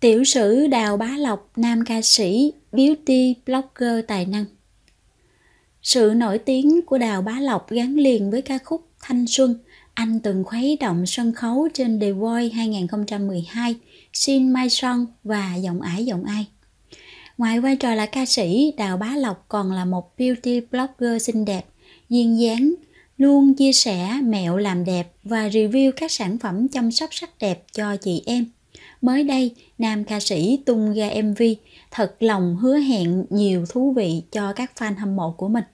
Tiểu sử Đào Bá Lộc, nam ca sĩ, beauty blogger tài năng. Sự nổi tiếng của Đào Bá Lộc gắn liền với ca khúc Thanh Xuân. Anh từng khuấy động sân khấu trên The Voice 2012, Xin Mai Son và Giọng Ải Giọng Ai. Ngoài vai trò là ca sĩ, Đào Bá Lộc còn là một beauty blogger xinh đẹp, duyên dáng, luôn chia sẻ mẹo làm đẹp và review các sản phẩm chăm sóc sắc đẹp cho chị em. Mới đây, nam ca sĩ tung ra MV thật lòng hứa hẹn nhiều thú vị cho các fan hâm mộ của mình.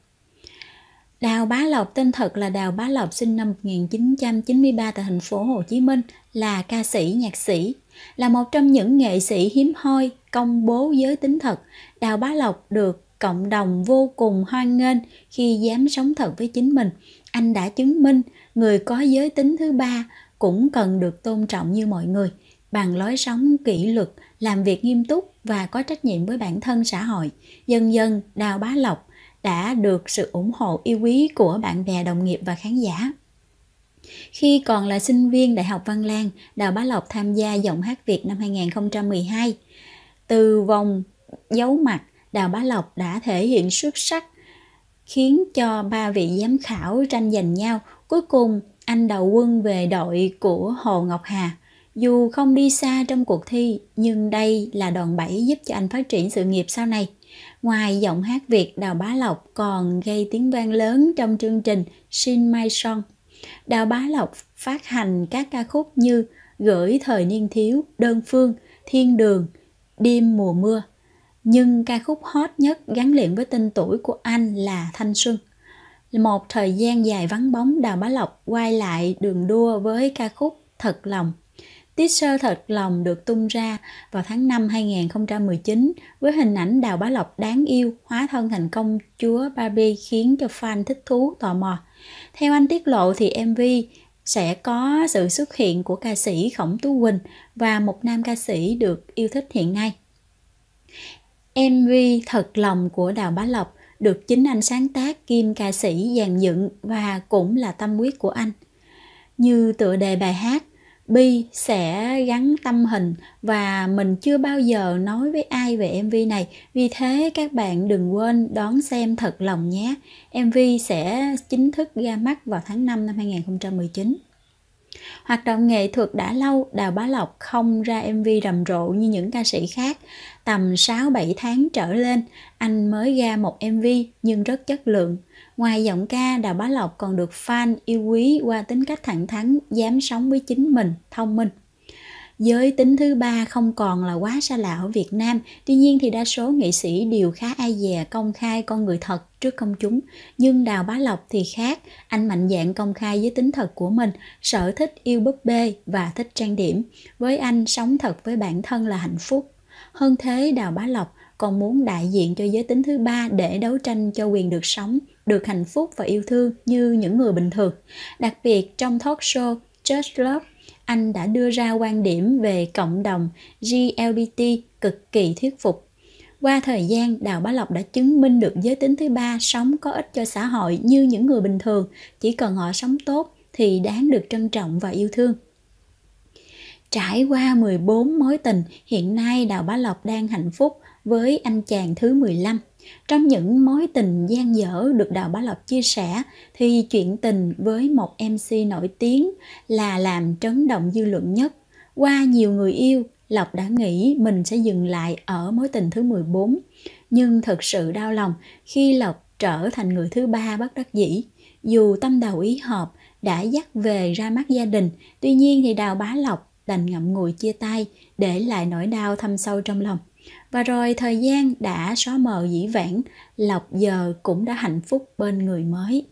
Đào Bá Lộc tên thật là Đào Bá Lộc sinh năm 1993 tại thành phố Hồ Chí Minh, là ca sĩ, nhạc sĩ, là một trong những nghệ sĩ hiếm hoi công bố giới tính thật. Đào Bá Lộc được cộng đồng vô cùng hoan nghênh khi dám sống thật với chính mình. Anh đã chứng minh người có giới tính thứ ba cũng cần được tôn trọng như mọi người bằng lối sống kỷ luật, làm việc nghiêm túc và có trách nhiệm với bản thân xã hội, dân dân Đào Bá Lộc đã được sự ủng hộ yêu quý của bạn bè đồng nghiệp và khán giả. Khi còn là sinh viên Đại học Văn Lang, Đào Bá Lộc tham gia giọng hát Việt năm 2012. Từ vòng giấu mặt, Đào Bá Lộc đã thể hiện xuất sắc khiến cho ba vị giám khảo tranh giành nhau. Cuối cùng, anh đầu quân về đội của Hồ Ngọc Hà. Dù không đi xa trong cuộc thi, nhưng đây là đòn bẩy giúp cho anh phát triển sự nghiệp sau này. Ngoài giọng hát Việt, Đào Bá Lộc còn gây tiếng vang lớn trong chương trình xin Mai Song. Đào Bá Lộc phát hành các ca khúc như Gửi Thời Niên Thiếu, Đơn Phương, Thiên Đường, Đêm Mùa Mưa. Nhưng ca khúc hot nhất gắn liền với tên tuổi của anh là Thanh Xuân. Một thời gian dài vắng bóng Đào Bá Lộc quay lại đường đua với ca khúc Thật Lòng Teaser thật lòng được tung ra vào tháng 5 2019 với hình ảnh Đào Bá Lộc đáng yêu hóa thân thành công chúa Barbie khiến cho fan thích thú tò mò. Theo anh tiết lộ thì MV sẽ có sự xuất hiện của ca sĩ Khổng Tú Quỳnh và một nam ca sĩ được yêu thích hiện nay. MV Thật lòng của Đào Bá Lộc được chính anh sáng tác kim ca sĩ dàn dựng và cũng là tâm huyết của anh. Như tựa đề bài hát Bi sẽ gắn tâm hình và mình chưa bao giờ nói với ai về MV này. Vì thế các bạn đừng quên đón xem thật lòng nhé. MV sẽ chính thức ra mắt vào tháng 5 năm 2019. Hoạt động nghệ thuật đã lâu, Đào Bá Lộc không ra MV rầm rộ như những ca sĩ khác. Tầm 6-7 tháng trở lên, anh mới ra một MV nhưng rất chất lượng. Ngoài giọng ca, Đào Bá Lộc còn được fan yêu quý qua tính cách thẳng thắn, dám sống với chính mình, thông minh giới tính thứ ba không còn là quá xa lạ ở Việt Nam, tuy nhiên thì đa số nghệ sĩ đều khá ai dè công khai con người thật trước công chúng. Nhưng Đào Bá Lộc thì khác, anh mạnh dạn công khai giới tính thật của mình, sở thích yêu búp bê và thích trang điểm. Với anh, sống thật với bản thân là hạnh phúc. Hơn thế, Đào Bá Lộc còn muốn đại diện cho giới tính thứ ba để đấu tranh cho quyền được sống, được hạnh phúc và yêu thương như những người bình thường. Đặc biệt trong talk show Just Love anh đã đưa ra quan điểm về cộng đồng GLBT cực kỳ thuyết phục. Qua thời gian, Đào Bá Lộc đã chứng minh được giới tính thứ ba sống có ích cho xã hội như những người bình thường, chỉ cần họ sống tốt thì đáng được trân trọng và yêu thương. Trải qua 14 mối tình, hiện nay Đào Bá Lộc đang hạnh phúc với anh chàng thứ 15. Trong những mối tình gian dở được Đào Bá Lộc chia sẻ thì chuyện tình với một MC nổi tiếng là làm trấn động dư luận nhất. Qua nhiều người yêu, Lộc đã nghĩ mình sẽ dừng lại ở mối tình thứ 14. Nhưng thật sự đau lòng khi Lộc trở thành người thứ ba bất đắc dĩ. Dù tâm đầu ý hợp đã dắt về ra mắt gia đình, tuy nhiên thì Đào Bá Lộc đành ngậm ngùi chia tay để lại nỗi đau thâm sâu trong lòng và rồi thời gian đã xóa mờ dĩ vãng lọc giờ cũng đã hạnh phúc bên người mới